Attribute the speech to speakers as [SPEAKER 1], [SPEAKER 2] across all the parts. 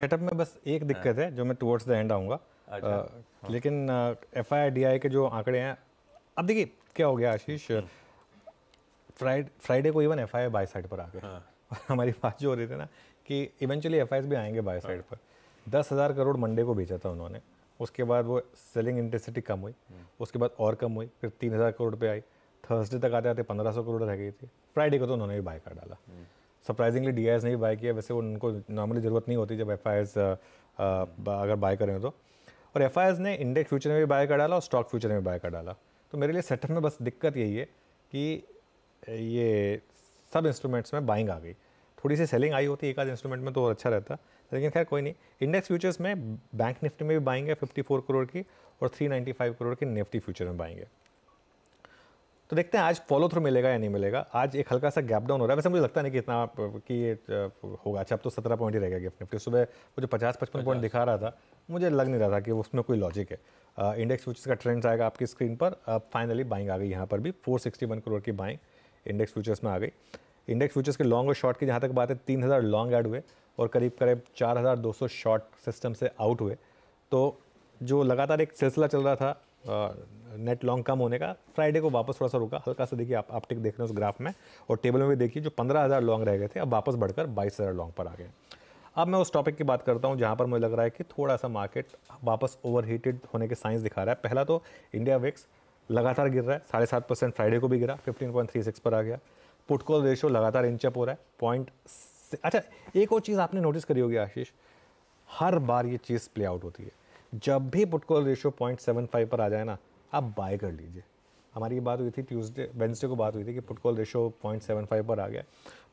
[SPEAKER 1] Setup में बस एक हाँ। दिक्कत है जो मैं टुवर्ड्स द एंड आऊँगा लेकिन एफ आई के जो आंकड़े हैं अब देखिए क्या हो गया आशीष हाँ। फ्राइड फ्राइडे को even F I buy side पर आ गए हाँ। हमारी बात जो हो रही थी ना कि इवेंचुअली एफ भी आएंगे बाई साइड हाँ। पर दस हज़ार करोड़ मंडे को बेचा था उन्होंने उसके बाद वो सेलिंग इंटेंसिटी कम हुई हाँ। उसके बाद और कम हुई फिर तीन हज़ार करोड़ पे आई थर्सडे तक आते आते पंद्रह सौ करोड़ रह गई थी फ्राइडे को तो उन्होंने भी बाय कर डाला सरप्राइजिंगली डी ने भी बाय किया वैसे वो उनको नॉर्मली ज़रूरत नहीं होती जब एफ uh, uh, अगर बाय करें तो और एफ ने इंडेक्स फ्यूचर में भी बाय कर डाला और स्टॉक फ्यूचर में भी बाय कर डाला तो मेरे लिए सेटअप में बस दिक्कत यही है कि ये सब इंस्ट्रूमेंट्स में बाइंग आ गई थोड़ी सी सेलिंग आई होती एक आध इंस्ट्रूमेंट में तो और अच्छा रहता लेकिन खैर कोई नहीं इंडेक्स फ्यूचर्स में बैंक निफ्टी में भी बाइंग है फोर करोड़ की और फाइव करोड़ की निफ्टी फ्यूचर में बाएंगे तो देखते हैं आज फॉलो थ्रू मिलेगा या नहीं मिलेगा आज एक हल्का सा गैप डाउन हो रहा है वैसे मुझे लगता नहीं कि इतना कि ये होगा अच्छा अब तो सत्रह पॉइंट ही रहेगा गिफ्ट निफ्टी सुबह वो जो पचास पचपन पॉइंट दिखा रहा था मुझे लग नहीं रहा था कि उसमें कोई लॉजिक है इंडेक्स फ्यूचर्स का ट्रेंड आएगा आपकी स्क्रीन पर अब फाइनली बाइंग आ गई यहाँ पर भी फोर सिक्सटी वन करोड़ की बाइंग इंडेक्स फ्यूचर्स में आ गई इंडेक्स फ्यूचर्स के लॉन्ग और शॉर्ट की जहाँ तक बात है तीन हज़ार लॉन्ग एड हुए और करीब करीब चार हज़ार दो सौ शॉर्ट सिस्टम से आउट हुए तो जो लगातार एक सिलसिला चल रहा था नेट लॉन्ग कम होने का फ्राइडे को वापस थोड़ा सा रुका हल्का सा देखिए आप आपटिक देख रहे हैं उस ग्राफ में और टेबल में भी देखिए जो पंद्रह हज़ार लॉन्ग रह गए थे अब वापस बढ़कर बाईस हज़ार लॉन्ग पर आ गए अब मैं उस टॉपिक की बात करता हूँ जहाँ पर मुझे लग रहा है कि थोड़ा सा मार्केट वापस ओवरहीटेड होने के साइंस दिखा रहा है पहला तो इंडिया विक्स लगातार गिर रहा है साढ़े सात परसेंट फ्राइडे को भी गिरा फिफ्टीन पॉइंट थ्री सिक्स पर आ गया पुटकोल रेशो लगातार इंचअप हो रहा है पॉइंट अच्छा एक और चीज़ आपने नोटिस करी होगी आशीष हर बार ये चीज़ प्ले आउट होती है जब भी put call ratio ratio point seven five पर आ जाए ना आप बाय कर लीजिए हमारी ये बात हुई थी ट्यूसडे वेंसडे को बात हुई थी कि put call ratio point seven five पर आ गया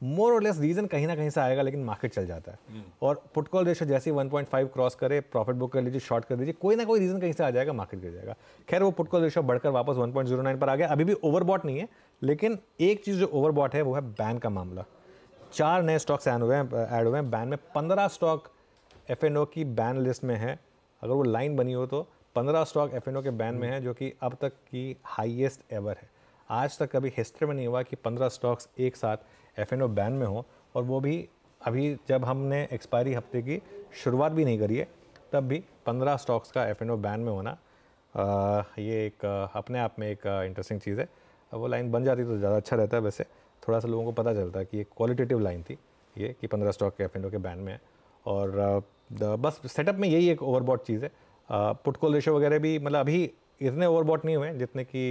[SPEAKER 1] मोर और लेस रीज़न कहीं ना कहीं से आएगा लेकिन मार्केट चल जाता है हम्म। और पुटकॉल रेशो जैसे ही वन पॉइंट फाइव क्रॉस करे प्रॉफिट बुक कर लीजिए शॉर्ट कर दीजिए कोई ना कोई रीज़न कहीं से आ जाएगा मार्केट गिर जाएगा खैर वो पुटकॉल रेशो बढ़कर वापस वन पॉइंट जीरो नाइन पर आ गया अभी भी ओवरबॉट नहीं है लेकिन एक चीज़ जो ओवरबॉट है वो है बैन का मामला चार नए स्टॉक्स एड हुए हैं ऐड हुए हैं बैन में पंद्रह स्टॉक एफ की बैन लिस्ट में है अगर वो लाइन बनी हो तो पंद्रह स्टॉक एफ के बैन में है जो कि अब तक की हाइएस्ट एवर है आज तक कभी हिस्ट्री में नहीं हुआ कि पंद्रह स्टॉक्स एक साथ एफ बैन में हो और वो भी अभी जब हमने एक्सपायरी हफ्ते की शुरुआत भी नहीं करी है तब भी पंद्रह स्टॉक्स का एफ बैन में होना आ, ये एक अपने आप में एक इंटरेस्टिंग चीज़ है अब वो लाइन बन जाती तो ज़्यादा अच्छा रहता है वैसे थोड़ा सा लोगों को पता चलता है कि ये क्वालिटेटिव लाइन थी ये कि पंद्रह स्टॉक के एफ के बैन में है और बस सेटअप में यही एक ओवरबॉट चीज़ है पुटकोल रेशो वगैरह भी मतलब अभी इतने ओवरबॉट नहीं हुए हैं जितने कि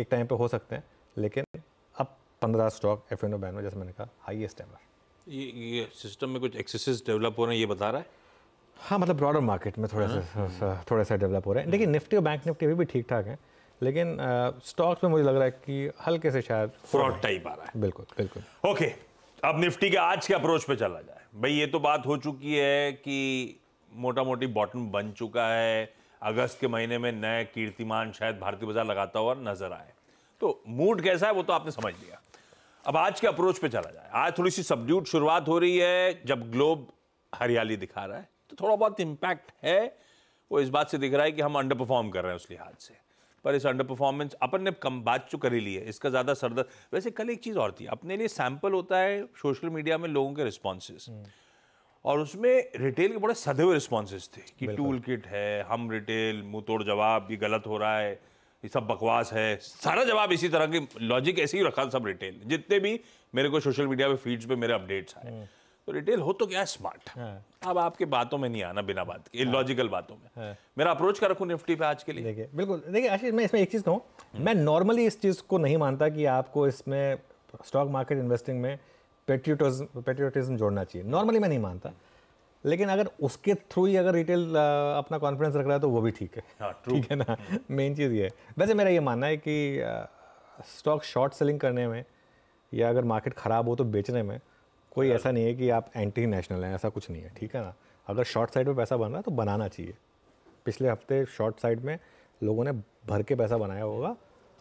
[SPEAKER 1] एक टाइम पे हो सकते हैं लेकिन अब पंद्रह stock F N O ban जैसे मैंने कहा हाईएस्ट एवर
[SPEAKER 2] ये ये सिस्टम में कुछ एक्सेसिस डेवलप हो रहे हैं ये बता रहा है
[SPEAKER 1] हाँ मतलब ब्रॉडर मार्केट में थोड़ा सा हाँ। थोड़ा सा डेवलप हो रहे हैं लेकिन निफ्टी हम्म। और बैंक निफ्टी अभी भी ठीक ठाक हैं लेकिन स्टॉक्स में मुझे लग रहा है कि हल्के से शायद फ्रॉड टाइप आ रहा है बिल्कुल
[SPEAKER 2] बिल्कुल ओके अब निफ्टी के आज के अप्रोच पे चला जाए भाई ये तो बात हो चुकी है कि मोटा मोटी बॉटम बन चुका है अगस्त के महीने में नए कीर्तिमान शायद भारतीय बाजार लगाता हुआ नजर आए तो मूड कैसा है वो तो आपने समझ लिया अब आज के अप्रोच पे चला जाए आज थोड़ी सी सब्ड्यूट शुरुआत हो रही है जब ग्लोब हरियाली दिखा रहा है तो थोड़ा बहुत इम्पैक्ट है वो इस बात से दिख रहा है कि हम अंडर परफॉर्म कर रहे हैं उस लिहाज से पर इस अंडर परफॉर्मेंस अपन ने कम बात चु तो कर ही ली है इसका ज़्यादा सरदर्द वैसे कल एक चीज़ और थी अपने लिए सैम्पल होता है सोशल मीडिया में लोगों के रिस्पॉन्सेज हम्म। और उसमें रिटेल के बड़े सधे हुए रिस्पॉन्सेज थे कि टूल किट है हम रिटेल मुँह तोड़ जवाब ये गलत हो रहा है ये सब बकवास है सारा जवाब इसी तरह की लॉजिक ऐसे ही रखा सब रिटेल जितने भी मेरे को सोशल मीडिया पे फीड्स पे मेरे अपडेट्स आए हम्म। तो रिटेल हो तो क्या है हाँ। स्मार्ट अब आपके बातों में नहीं आना बिना बात के लॉजिकल हाँ। बातों में हाँ। मेरा अप्रोच कर रखू निफ्टी पे आज के लिए देखिए बिल्कुल देखिए
[SPEAKER 1] आशीष मैं इसमें एक चीज़ कहूँ मैं नॉर्मली इस चीज़ को नहीं मानता कि आपको इसमें स्टॉक मार्केट इन्वेस्टिंग में पेट्रियोटिज्म पेट्रियोटिज्म जोड़ना चाहिए नॉर्मली मैं नहीं मानता लेकिन अगर उसके थ्रू ही अगर रिटेल अपना कॉन्फिडेंस रख रहा है तो वो भी ठीक है ठीक है ना मेन चीज़ ये है वैसे मेरा ये मानना है कि स्टॉक शॉर्ट सेलिंग करने में या अगर मार्केट ख़राब हो तो बेचने में कोई ऐसा नहीं है कि आप एंटी नेशनल हैं ऐसा कुछ नहीं है ठीक है ना अगर शॉर्ट साइड में पैसा बन रहा है तो बनाना चाहिए पिछले हफ्ते शॉर्ट साइड में लोगों ने भर के पैसा बनाया होगा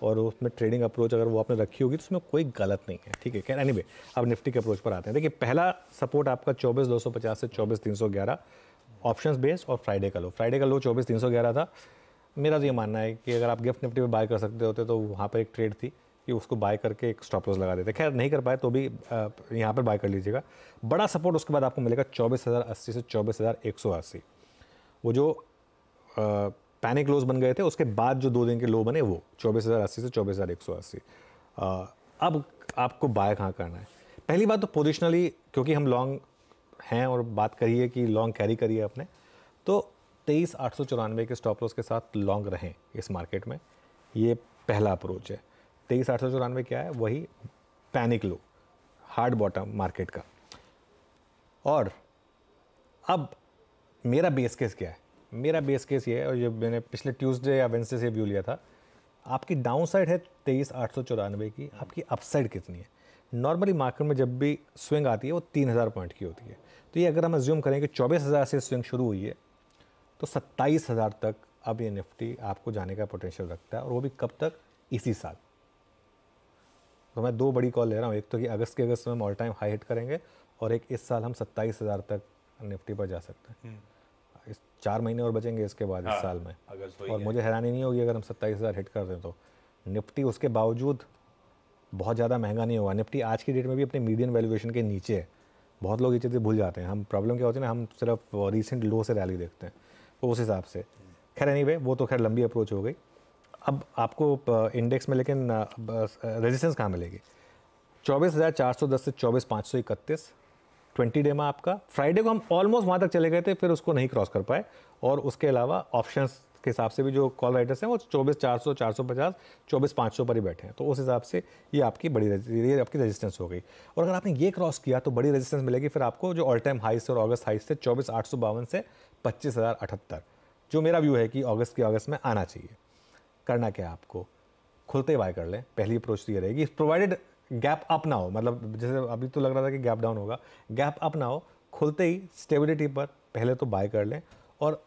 [SPEAKER 1] और उसमें ट्रेडिंग अप्रोच अगर वो आपने रखी होगी तो उसमें कोई गलत नहीं है ठीक है कैन एनी अब निफ्टी के अप्रोच पर आते हैं देखिए पहला सपोर्ट आपका चौबीस दो सौ पचास से चौबीस तीन सौ ग्यारह ऑप्शन बेस और फ्राइडे का लो फ्राइडे का लो चौबीस तीन सौ ग्यारह था मेरा तो ये मानना है कि अगर आप गिफ्ट निफ्टी पर बाय कर सकते होते तो वहाँ पर एक ट्रेड थी कि उसको बाय करके एक स्टॉप लॉस लगा देते खैर नहीं कर पाए तो भी यहाँ पर बाय कर लीजिएगा बड़ा सपोर्ट उसके बाद आपको मिलेगा चौबीस हज़ार अस्सी से चौबीस हज़ार एक सौ अस्सी वो जो पैनिक लोज बन गए थे उसके बाद जो दो दिन के लो बने वो चौबीस हज़ार अस्सी से चौबीस हज़ार एक सौ अस्सी अब आपको बाय कहाँ करना है पहली बात तो पोजिशनली क्योंकि हम लॉन्ग हैं और बात करिए कि लॉन्ग कैरी करिए अपने तो तेईस आठ सौ चौरानवे के स्टॉप लॉस के साथ लॉन्ग रहें इस मार्केट में ये पहला अप्रोच है तेईस आठ सौ चौरानवे क्या है वही panic low hard bottom market का और अब मेरा बेस केस क्या है मेरा बेस केस ये है और जब मैंने पिछले ट्यूसडे या वेंसडे से व्यू लिया था आपकी डाउन साइड है तेईस आठ सौ चौरानवे की आपकी अपसाइड कितनी है नॉर्मली मार्केट में जब भी स्विंग आती है वो तीन हज़ार पॉइंट की होती है तो ये अगर हम एज्यूम करें कि चौबीस हज़ार से स्विंग शुरू हुई है तो सत्ताईस हज़ार तक अब ये निफ्टी आपको जाने का पोटेंशियल रखता है और वो भी कब तक इसी साल तो मैं दो बड़ी कॉल ले रहा हूँ एक तो कि अगस्त के अगस्त में हम ऑल टाइम हाई हिट करेंगे और एक इस साल हम सत्ताईस हज़ार तक निफ्टी पर जा सकते हैं हम्म। इस चार महीने और बचेंगे इसके बाद हाँ, इस साल में और मुझे हैरानी नहीं होगी अगर हम सत्ताईस हज़ार हिट कर दें तो निफ्टी उसके बावजूद बहुत ज़्यादा महंगा नहीं होगा निफ्टी आज की डेट में भी अपने मीडियम वैल्यूएशन के नीचे है बहुत लोग ये चीज़ें भूल जाते हैं हम प्रॉब्लम क्या होती है ना हम सिर्फ रिसेंट लो से रैली देखते हैं तो उस हिसाब से खैर नहीं वो तो खैर लंबी अप्रोच हो गई अब आपको इंडेक्स में लेकिन रेजिस्टेंस कहाँ मिलेगी चौबीस हज़ार चार सौ दस से चौबीस पाँच सौ इकतीस ट्वेंटी डे में आपका फ्राइडे को हम ऑलमोस्ट वहाँ तक चले गए थे फिर उसको नहीं क्रॉस कर पाए और उसके अलावा ऑप्शन के हिसाब से भी जो कॉल राइटर्स हैं वो चौबीस चार सौ चार सौ पचास चौबीस पाँच सौ पर ही बैठे हैं तो उस हिसाब से ये आपकी बड़ी ये आपकी रेजिस्टेंस हो गई और अगर आपने ये क्रॉस किया तो बड़ी रेजिस्टेंस मिलेगी फिर आपको जो ऑल टाइम हाइस और अगस्त हाई से चौबीस आठ सौ बावन से पच्चीस हज़ार अठहत्तर जो मेरा व्यू है कि अगस्त के अगस्त में आना चाहिए करना क्या आपको खुलते बाय कर लें पहली अप्रोच तो ये रहेगी प्रोवाइडेड गैप अप ना हो मतलब जैसे अभी तो लग रहा था कि गैप डाउन होगा गैप अप ना हो खुलते ही स्टेबिलिटी पर पहले तो बाय कर लें और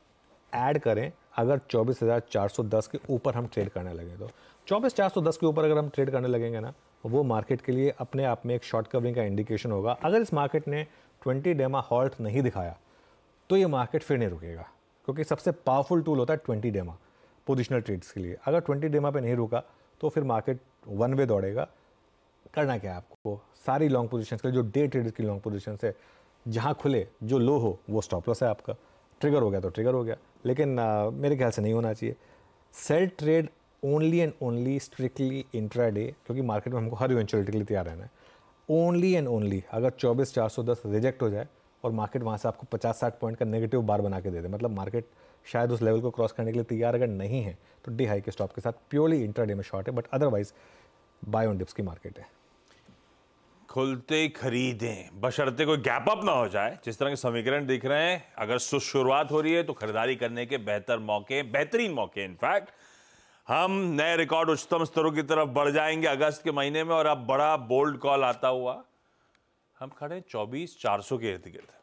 [SPEAKER 1] ऐड करें अगर 24,410 के ऊपर हम ट्रेड करने लगे तो 24,410 के ऊपर अगर हम ट्रेड करने लगेंगे ना वो मार्केट के लिए अपने आप में एक शॉर्ट कवरिंग का इंडिकेशन होगा अगर इस मार्केट ने 20 डेमा हॉल्ट नहीं दिखाया तो ये मार्केट फिर नहीं रुकेगा क्योंकि सबसे पावरफुल टूल होता है 20 डेमा पोजिशनल ट्रेड्स के लिए अगर ट्वेंटी डेमा पे नहीं रुका तो फिर मार्केट वन वे दौड़ेगा करना क्या है आपको सारी लॉन्ग पोजिशन के जो डे ट्रेड की लॉन्ग पोजिशन है जहाँ खुले जो लो हो वो स्टॉप लॉस है आपका ट्रिगर हो गया तो ट्रिगर हो गया लेकिन आ, मेरे ख्याल से नहीं होना चाहिए sell trade only and only strictly intraday क्योंकि मार्केट में हमको हर इवेंचुअलिटी के लिए तैयार रहना है ओनली एंड ओनली अगर चौबीस चार सौ दस रिजेक्ट हो जाए और मार्केट वहाँ से आपको पचास साठ पॉइंट का नेगेटिव बार बना के दे दे मतलब मार्केट शायद उस लेवल को क्रॉस करने के लिए तैयार अगर नहीं है तो डी हाई के स्टॉप के साथ प्योरली इंटरडे में शॉर्ट है but otherwise buy on dips की मार्केट है
[SPEAKER 2] खुलते खरीदें बशर्ते कोई गैप अप ना हो जाए जिस तरह के समीकरण दिख रहे हैं अगर शुरुआत हो रही है तो खरीदारी करने के बेहतर मौके बेहतरीन मौके इनफैक्ट हम नए रिकॉर्ड उच्चतम स्तरों की तरफ बढ़ जाएंगे अगस्त के महीने में और अब बड़ा बोल्ड कॉल आता हुआ हम खड़े चौबीस चार सौ के इर्द गिर्द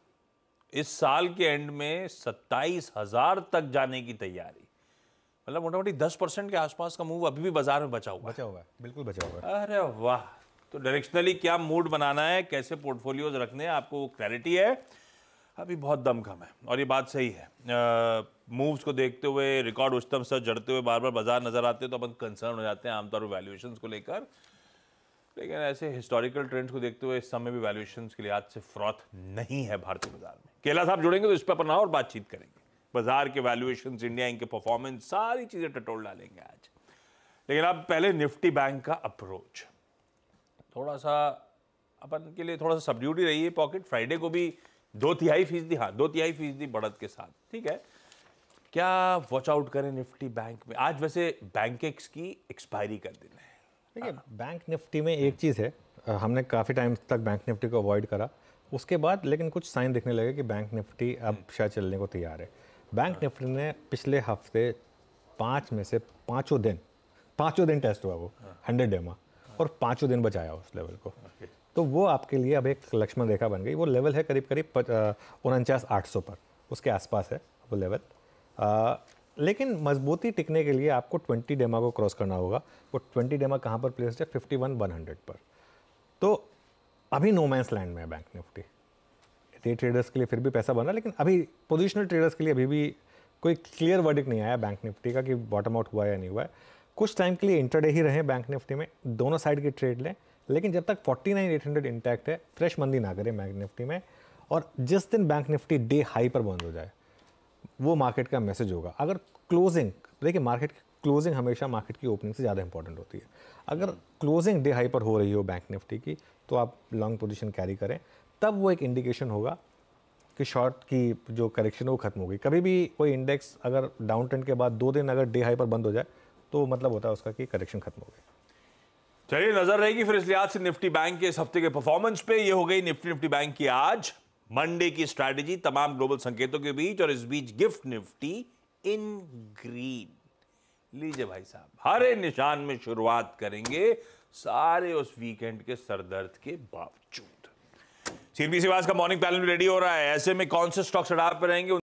[SPEAKER 2] इस साल के एंड में सत्ताईस हजार तक जाने की तैयारी मतलब मोटा मोटी दस परसेंट के आसपास का मूव अभी भी बाजार में बचा हुआ बचा हुआ है बिल्कुल बचा हुआ है अरे वाह तो डायरेक्शनली क्या मूड बनाना है कैसे पोर्टफोलियोज रखने हैं आपको क्लैरिटी है अभी बहुत दम कम है और ये बात सही है मूव्स को देखते हुए रिकॉर्ड उच्चतम स्तर जड़ते हुए बार बार बाजार नजर आते हैं तो अपन कंसर्न हो जाते हैं आमतौर पर वैल्यूएशन को लेकर लेकिन ऐसे हिस्टोरिकल ट्रेंड्स को देखते हुए इस समय भी वैल्यूएशन के लिहाज से फ्रॉथ नहीं है भारतीय बाजार में केला साहब जुड़ेंगे तो इस पर अपना और बातचीत करेंगे बाजार के वैल्यूएशन इंडिया इनके परफॉर्मेंस सारी चीज़ें टटोल डालेंगे आज लेकिन अब पहले निफ्टी बैंक का अप्रोच थोड़ा सा अपन के लिए थोड़ा सा सब्ड्यूटी रही है पॉकेट फ्राइडे को भी दो तिहाई फीसदी हाँ दो तिहाई फीसदी बढ़त के साथ ठीक है क्या वॉच आउट करें निफ्टी बैंक में आज वैसे बैंक की एक्सपायरी का दिन
[SPEAKER 1] है है बैंक निफ्टी में एक चीज़ है हमने काफ़ी टाइम तक बैंक निफ्टी को अवॉइड करा उसके बाद लेकिन कुछ साइन दिखने लगे कि बैंक निफ्टी अब शायद चलने को तैयार है बैंक हाँ। निफ्टी ने पिछले हफ्ते पाँच में से पाँचों दिन पाँचों दिन टेस्ट हुआ वो हंड्रेड हाँ। डेमा और पाँचों दिन बचाया उस लेवल को तो वो आपके लिए अब एक लक्ष्मण रेखा बन गई वो लेवल है करीब करीब उनचास आठ सौ पर उसके आसपास है वो लेवल आ, लेकिन मजबूती टिकने के लिए आपको ट्वेंटी डेमा को क्रॉस करना होगा वो ट्वेंटी डेमा कहाँ पर प्लेस है फिफ्टी वन वन हंड्रेड पर तो अभी नोमैंस लैंड में है बैंक निफ्टी डे ट्रेडर्स के लिए फिर भी पैसा बना लेकिन अभी पोजिशनल ट्रेडर्स के लिए अभी भी कोई क्लियर वर्डिक नहीं आया बैंक निफ्टी का कि बॉटम आउट हुआ या नहीं हुआ है कुछ टाइम के लिए इंटरडे ही रहे बैंक निफ्टी में दोनों साइड की ट्रेड लें लेकिन जब तक forty nine eight hundred intact है फ्रेश मंदी ना करें बैंक निफ्टी में और जिस दिन बैंक निफ्टी डे हाई पर बंद हो जाए वो मार्केट का मैसेज होगा अगर क्लोजिंग देखिए मार्केट क्लोजिंग हमेशा मार्केट की ओपनिंग से ज़्यादा इंपॉर्टेंट होती है अगर क्लोजिंग डे हाई पर हो रही हो बैंक निफ्टी की तो आप लॉन्ग पोजिशन कैरी करें तब वो एक इंडिकेशन होगा कि शॉर्ट की जो करेक्शन वो खत्म हो गई कभी भी कोई इंडेक्स अगर डाउन ट्रेंड के बाद दो दिन अगर डे हाई पर बंद हो जाए तो मतलब होता है उसका कि करेक्शन खत्म हो गई
[SPEAKER 2] चलिए नजर रहेगी फिर इस लिहाज से निफ्टी बैंक के इस हफ्ते के परफॉर्मेंस पे ये हो गई निफ्टी निफ्टी बैंक की आज मंडे की स्ट्रेटजी तमाम ग्लोबल संकेतों के बीच और इस बीच गिफ्ट निफ्टी इन ग्रीन लीजिए भाई साहब हरे निशान में शुरुआत करेंगे सारे उस वीकेंड के सरदर्द के बावजूद सीरपी सिवास का मॉर्निंग पैनल रेडी हो रहा है ऐसे में कौन से स्टॉक्स अडाप पर रहेंगे